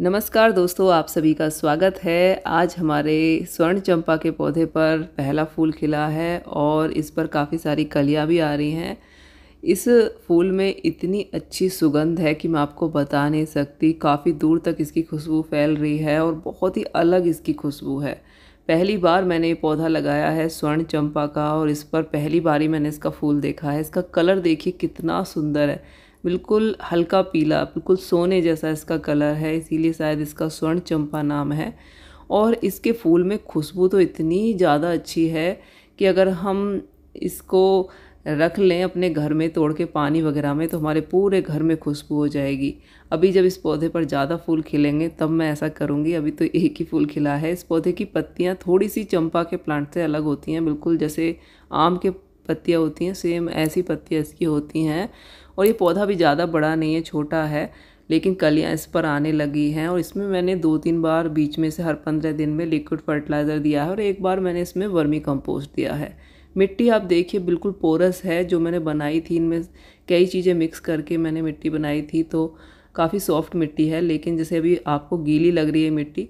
नमस्कार दोस्तों आप सभी का स्वागत है आज हमारे स्वर्ण चंपा के पौधे पर पहला फूल खिला है और इस पर काफ़ी सारी कलियाँ भी आ रही हैं इस फूल में इतनी अच्छी सुगंध है कि मैं आपको बता नहीं सकती काफ़ी दूर तक इसकी खुशबू फैल रही है और बहुत ही अलग इसकी खुशबू है पहली बार मैंने ये पौधा लगाया है स्वर्ण चंपा का और इस पर पहली बार ही मैंने इसका फूल देखा है इसका कलर देखिए कितना सुंदर है बिल्कुल हल्का पीला बिल्कुल सोने जैसा इसका कलर है इसीलिए शायद इसका स्वर्ण चंपा नाम है और इसके फूल में खुशबू तो इतनी ज़्यादा अच्छी है कि अगर हम इसको रख लें अपने घर में तोड़ के पानी वगैरह में तो हमारे पूरे घर में खुशबू हो जाएगी अभी जब इस पौधे पर ज़्यादा फूल खिलेंगे तब मैं ऐसा करूँगी अभी तो एक ही फूल खिला है इस पौधे की पत्तियाँ थोड़ी सी चंपा के प्लांट से अलग होती हैं बिल्कुल जैसे आम के पत्तियाँ होती हैं सेम ऐसी पत्तियाँ इसकी होती हैं और ये पौधा भी ज़्यादा बड़ा नहीं है छोटा है लेकिन कलियाँ इस पर आने लगी हैं और इसमें मैंने दो तीन बार बीच में से हर पंद्रह दिन में लिक्विड फर्टिलाइज़र दिया है और एक बार मैंने इसमें वर्मी कंपोस्ट दिया है मिट्टी आप देखिए बिल्कुल पोरस है जो मैंने बनाई थी इनमें कई चीज़ें मिक्स करके मैंने मिट्टी बनाई थी तो काफ़ी सॉफ्ट मिट्टी है लेकिन जैसे अभी आपको गीली लग रही है मिट्टी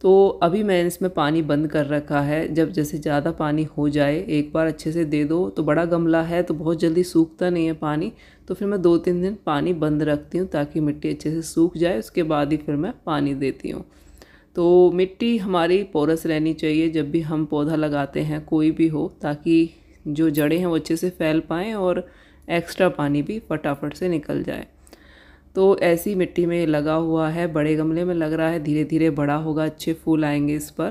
तो अभी मैंने इसमें पानी बंद कर रखा है जब जैसे ज़्यादा पानी हो जाए एक बार अच्छे से दे दो तो बड़ा गमला है तो बहुत जल्दी सूखता नहीं है पानी तो फिर मैं दो तीन दिन पानी बंद रखती हूँ ताकि मिट्टी अच्छे से सूख जाए उसके बाद ही फिर मैं पानी देती हूँ तो मिट्टी हमारी पोरस रहनी चाहिए जब भी हम पौधा लगाते हैं कोई भी हो ताकि जो जड़ें हैं वो अच्छे से फैल पाएँ और एक्स्ट्रा पानी भी फटाफट से निकल जाए तो ऐसी मिट्टी में लगा हुआ है बड़े गमले में लग रहा है धीरे धीरे बड़ा होगा अच्छे फूल आएंगे इस पर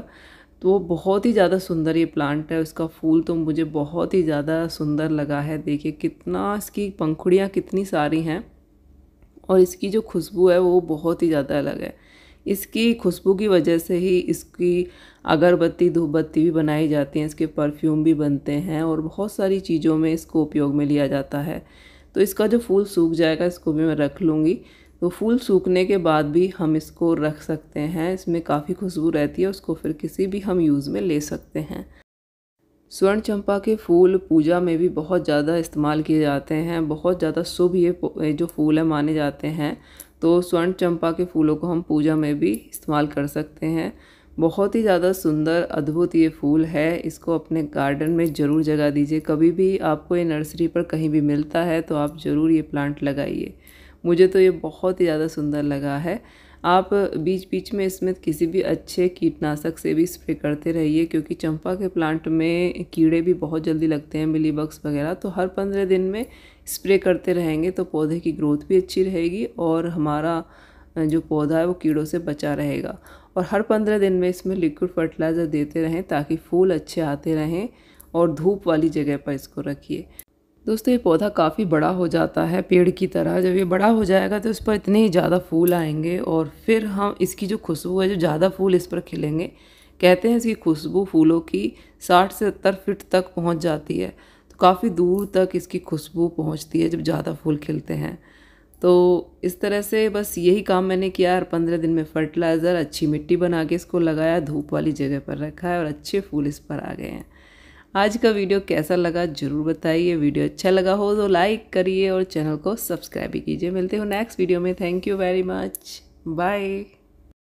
तो बहुत ही ज़्यादा सुंदर ये प्लांट है उसका फूल तो मुझे बहुत ही ज़्यादा सुंदर लगा है देखिए कितना इसकी पंखुड़ियाँ कितनी सारी हैं और इसकी जो खुशबू है वो बहुत ही ज़्यादा अलग है इसकी खुशबू की वजह से ही इसकी अगरबत्ती धूपबत्ती भी बनाई जाती हैं इसके परफ्यूम भी बनते हैं और बहुत सारी चीज़ों में इसको उपयोग में लिया जाता है तो इसका जो फूल सूख जाएगा इसको भी मैं रख लूँगी तो फूल सूखने के बाद भी हम इसको रख सकते हैं इसमें काफ़ी खुशबू रहती है उसको फिर किसी भी हम यूज़ में ले सकते हैं स्वर्ण चंपा के फूल पूजा में भी बहुत ज़्यादा इस्तेमाल किए जाते हैं बहुत ज़्यादा शुभ ये जो फूल है माने जाते हैं तो स्वर्ण चंपा के फूलों को हम पूजा में भी इस्तेमाल कर सकते हैं बहुत ही ज़्यादा सुंदर अद्भुत ये फूल है इसको अपने गार्डन में ज़रूर जगा दीजिए कभी भी आपको ये नर्सरी पर कहीं भी मिलता है तो आप ज़रूर ये प्लांट लगाइए मुझे तो ये बहुत ही ज़्यादा सुंदर लगा है आप बीच बीच में इसमें किसी भी अच्छे कीटनाशक से भी स्प्रे करते रहिए क्योंकि चंपा के प्लांट में कीड़े भी बहुत जल्दी लगते हैं मिली बग्स वगैरह तो हर पंद्रह दिन में स्प्रे करते रहेंगे तो पौधे की ग्रोथ भी अच्छी रहेगी और हमारा जो पौधा है वो कीड़ों से बचा रहेगा और हर पंद्रह दिन में इसमें लिक्विड फर्टिलाइज़र देते रहें ताकि फूल अच्छे आते रहें और धूप वाली जगह पर इसको रखिए दोस्तों ये पौधा काफ़ी बड़ा हो जाता है पेड़ की तरह जब ये बड़ा हो जाएगा तो इस पर इतने ही ज़्यादा फूल आएंगे और फिर हम इसकी जो खुशबू है जो ज़्यादा फूल इस पर खिलेंगे कहते हैं इसकी खुशबू फूलों की साठ से सत्तर फिट तक पहुंच जाती है तो काफ़ी दूर तक इसकी खुशबू पहुंचती है जब ज़्यादा फूल खिलते हैं तो इस तरह से बस यही काम मैंने किया और पंद्रह दिन में फर्टिलाइज़र अच्छी मिट्टी बना के इसको लगाया धूप वाली जगह पर रखा है और अच्छे फूल इस पर आ गए हैं आज का वीडियो कैसा लगा ज़रूर बताइए वीडियो अच्छा लगा हो तो लाइक करिए और चैनल को सब्सक्राइब भी कीजिए मिलते हो नेक्स्ट वीडियो में thank you very much bye